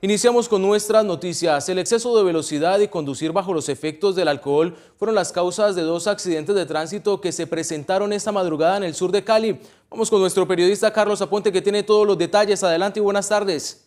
Iniciamos con nuestras noticias. El exceso de velocidad y conducir bajo los efectos del alcohol fueron las causas de dos accidentes de tránsito que se presentaron esta madrugada en el sur de Cali. Vamos con nuestro periodista Carlos Aponte que tiene todos los detalles. Adelante y buenas tardes.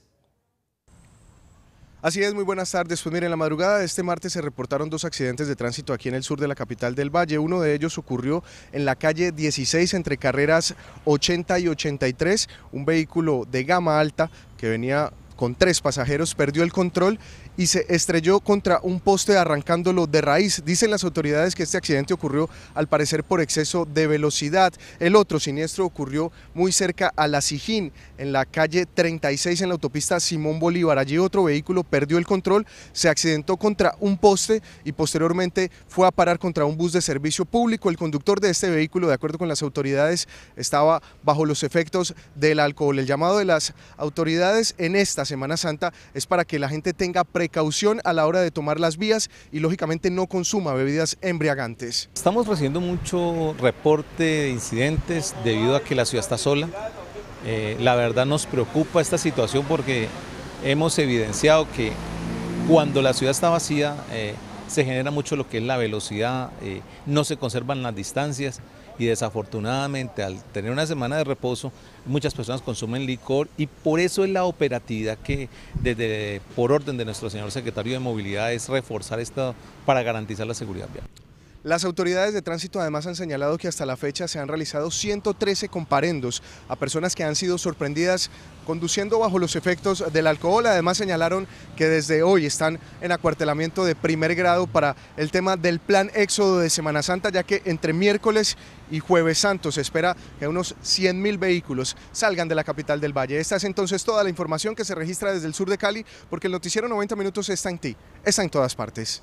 Así es, muy buenas tardes. Pues miren, la madrugada de este martes se reportaron dos accidentes de tránsito aquí en el sur de la capital del Valle. Uno de ellos ocurrió en la calle 16 entre carreras 80 y 83. Un vehículo de gama alta que venía con tres pasajeros perdió el control y se estrelló contra un poste arrancándolo de raíz. Dicen las autoridades que este accidente ocurrió al parecer por exceso de velocidad. El otro siniestro ocurrió muy cerca a La Sijín, en la calle 36 en la autopista Simón Bolívar. Allí otro vehículo perdió el control, se accidentó contra un poste y posteriormente fue a parar contra un bus de servicio público. El conductor de este vehículo, de acuerdo con las autoridades, estaba bajo los efectos del alcohol. El llamado de las autoridades en esta Semana Santa es para que la gente tenga presencia precaución a la hora de tomar las vías y lógicamente no consuma bebidas embriagantes. Estamos recibiendo mucho reporte de incidentes debido a que la ciudad está sola. Eh, la verdad nos preocupa esta situación porque hemos evidenciado que cuando la ciudad está vacía eh, se genera mucho lo que es la velocidad, eh, no se conservan las distancias y desafortunadamente al tener una semana de reposo muchas personas consumen licor y por eso es la operatividad que desde por orden de nuestro señor secretario de movilidad es reforzar esto para garantizar la seguridad vial. Las autoridades de tránsito además han señalado que hasta la fecha se han realizado 113 comparendos a personas que han sido sorprendidas conduciendo bajo los efectos del alcohol. Además señalaron que desde hoy están en acuartelamiento de primer grado para el tema del plan éxodo de Semana Santa, ya que entre miércoles y jueves santo se espera que unos 100.000 vehículos salgan de la capital del Valle. Esta es entonces toda la información que se registra desde el sur de Cali, porque el noticiero 90 Minutos está en ti, está en todas partes.